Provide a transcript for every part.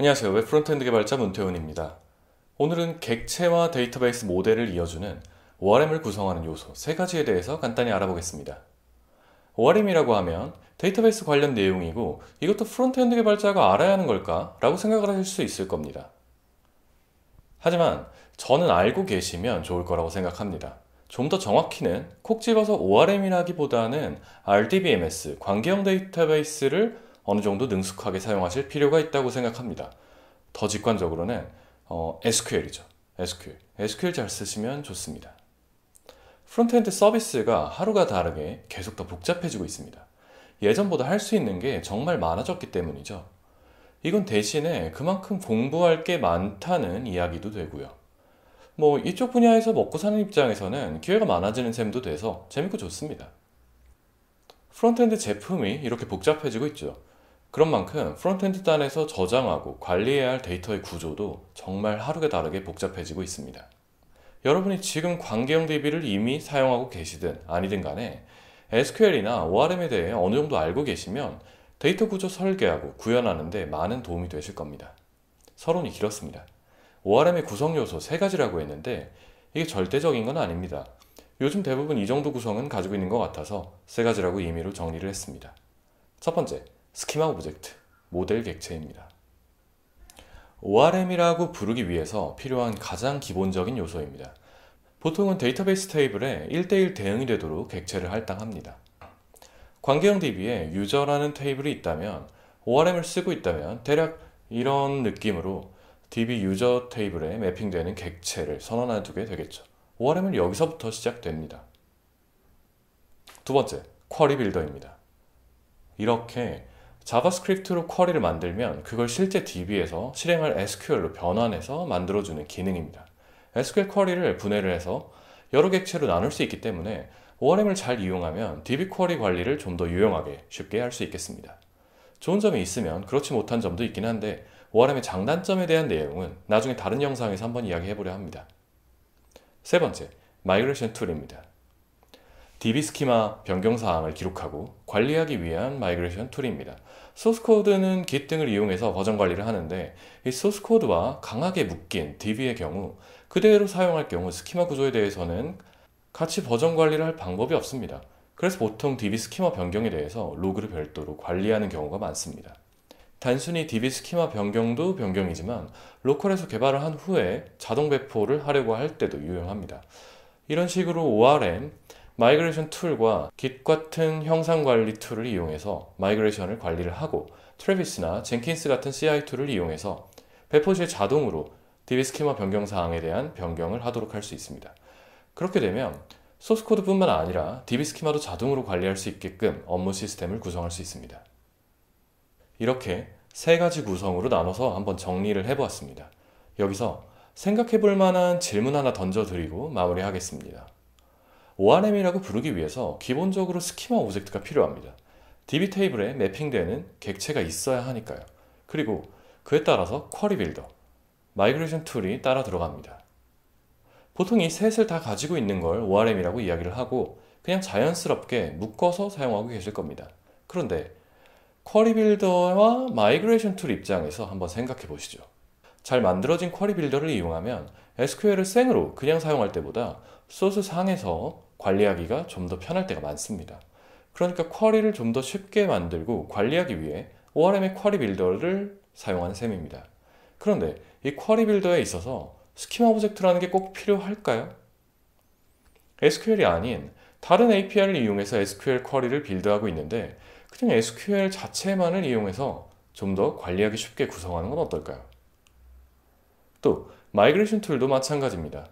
안녕하세요. 웹 프론트엔드 개발자 문태훈입니다. 오늘은 객체와 데이터베이스 모델을 이어주는 ORM을 구성하는 요소 세 가지에 대해서 간단히 알아보겠습니다. ORM이라고 하면 데이터베이스 관련 내용이고 이것도 프론트엔드 개발자가 알아야 하는 걸까? 라고 생각을 하실 수 있을 겁니다. 하지만 저는 알고 계시면 좋을 거라고 생각합니다. 좀 더 정확히는 콕 집어서 ORM이라기보다는 RDBMS, 관계형 데이터베이스를 어느 정도 능숙하게 사용하실 필요가 있다고 생각합니다. 더 직관적으로는 어, SQL이죠. SQL. SQL 잘 쓰시면 좋습니다. 프론트엔드 서비스가 하루가 다르게 계속 더 복잡해지고 있습니다. 예전보다 할 수 있는 게 정말 많아졌기 때문이죠. 이건 대신에 그만큼 공부할 게 많다는 이야기도 되고요. 뭐 이쪽 분야에서 먹고 사는 입장에서는 기회가 많아지는 셈도 돼서 재밌고 좋습니다. 프론트엔드 제품이 이렇게 복잡해지고 있죠. 그런 만큼 프론트엔드 단에서 저장하고 관리해야 할 데이터의 구조도 정말 하루가 다르게 복잡해지고 있습니다. 여러분이 지금 관계형 DB를 이미 사용하고 계시든 아니든 간에 SQL이나 ORM에 대해 어느 정도 알고 계시면 데이터 구조 설계하고 구현하는데 많은 도움이 되실 겁니다. 서론이 길었습니다. ORM의 구성 요소 3 가지라고 했는데 이게 절대적인 건 아닙니다. 요즘 대부분 이 정도 구성은 가지고 있는 것 같아서 3 가지라고 임의로 정리를 했습니다. 첫 번째, 스키마 오브젝트, 모델 객체입니다. ORM이라고 부르기 위해서 필요한 가장 기본적인 요소입니다. 보통은 데이터베이스 테이블에 1대1 대응이 되도록 객체를 할당합니다. 관계형 DB에 유저라는 테이블이 있다면 ORM을 쓰고 있다면 대략 이런 느낌으로 DB 유저 테이블에 매핑되는 객체를 선언해두게 되겠죠. ORM은 여기서부터 시작됩니다. 두 번째, 쿼리 빌더입니다. 이렇게 자바스크립트로 쿼리를 만들면 그걸 실제 DB에서 실행할 SQL로 변환해서 만들어주는 기능입니다. SQL 쿼리를 분해를 해서 여러 객체로 나눌 수 있기 때문에 ORM을 잘 이용하면 DB 쿼리 관리를 좀 더 유용하게 쉽게 할 수 있겠습니다. 좋은 점이 있으면 그렇지 못한 점도 있긴 한데 ORM의 장단점에 대한 내용은 나중에 다른 영상에서 한번 이야기해보려 합니다. 세 번째, 마이그레이션 툴입니다. DB 스키마 변경 사항을 기록하고 관리하기 위한 마이그레이션 툴입니다. 소스 코드는 Git 등을 이용해서 버전 관리를 하는데 이 소스 코드와 강하게 묶인 DB의 경우 그대로 사용할 경우 스키마 구조에 대해서는 같이 버전 관리를 할 방법이 없습니다. 그래서 보통 DB 스키마 변경에 대해서 로그를 별도로 관리하는 경우가 많습니다. 단순히 DB 스키마 변경도 변경이지만 로컬에서 개발을 한 후에 자동 배포를 하려고 할 때도 유용합니다. 이런 식으로 ORM, 마이그레이션 툴과 Git 같은 형상 관리 툴을 이용해서 마이그레이션을 관리를 하고 트래비스나 젠킨스 같은 CI 툴을 이용해서 배포 시에 자동으로 DB 스키마 변경 사항에 대한 변경을 하도록 할 수 있습니다. 그렇게 되면 소스 코드뿐만 아니라 DB 스키마도 자동으로 관리할 수 있게끔 업무 시스템을 구성할 수 있습니다. 이렇게 세 가지 구성으로 나눠서 한번 정리를 해보았습니다. 여기서 생각해 볼 만한 질문 하나 던져드리고 마무리하겠습니다. ORM이라고 부르기 위해서 기본적으로 스키마 오브젝트가 필요합니다. DB 테이블에 매핑되는 객체가 있어야 하니까요. 그리고 그에 따라서 쿼리 빌더, 마이그레이션 툴이 따라 들어갑니다. 보통 이 셋을 다 가지고 있는 걸 ORM이라고 이야기를 하고 그냥 자연스럽게 묶어서 사용하고 계실 겁니다. 그런데 쿼리 빌더와 마이그레이션 툴 입장에서 한번 생각해 보시죠. 잘 만들어진 쿼리 빌더를 이용하면 SQL을 생으로 그냥 사용할 때보다 소스 상에서 관리하기가 좀 더 편할 때가 많습니다. 그러니까 쿼리를 좀 더 쉽게 만들고 관리하기 위해 ORM의 쿼리 빌더를 사용하는 셈입니다. 그런데 이 쿼리 빌더에 있어서 스키마 오브젝트라는 게 꼭 필요할까요? SQL이 아닌 다른 API를 이용해서 SQL 쿼리를 빌드하고 있는데 그냥 SQL 자체만을 이용해서 좀 더 관리하기 쉽게 구성하는 건 어떨까요? 또 마이그레이션 툴도 마찬가지입니다.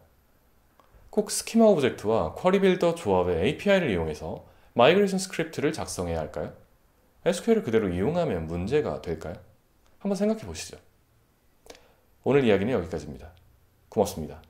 혹 스키마 오브젝트와 쿼리 빌더 조합의 API를 이용해서 마이그레이션 스크립트를 작성해야 할까요? SQL을 그대로 이용하면 문제가 될까요? 한번 생각해 보시죠. 오늘 이야기는 여기까지입니다. 고맙습니다.